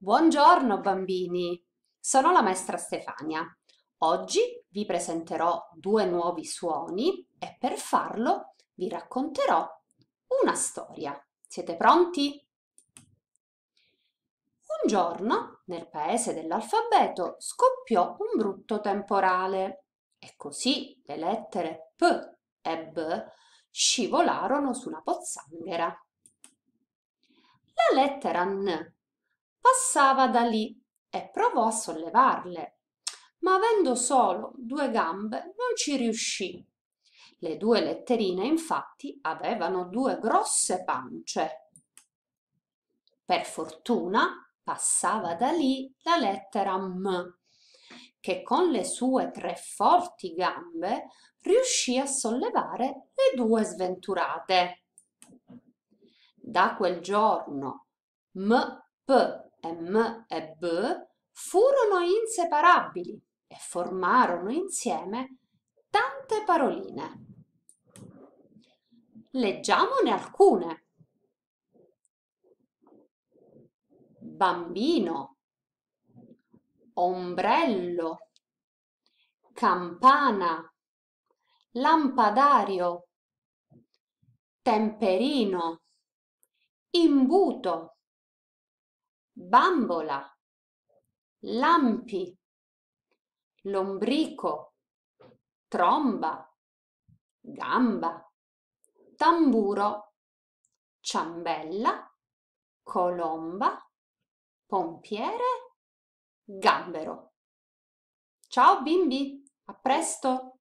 Buongiorno bambini, sono la maestra Stefania. Oggi vi presenterò due nuovi suoni e per farlo vi racconterò una storia. Siete pronti? Un giorno, nel paese dell'alfabeto, scoppiò un brutto temporale e così le lettere P e B scivolarono su una pozzanghera. La lettera N passava da lì e provò a sollevarle ma avendo solo due gambe non ci riuscì le due letterine infatti avevano due grosse pance per fortuna passava da lì la lettera m che con le sue tre forti gambe riuscì a sollevare le due sventurate da quel giorno m p e M e B furono inseparabili e formarono insieme tante paroline. Leggiamone alcune. Bambino, ombrello, campana, lampadario, temperino, imbuto bambola, lampi, lombrico, tromba, gamba, tamburo, ciambella, colomba, pompiere, gambero. Ciao bimbi, a presto!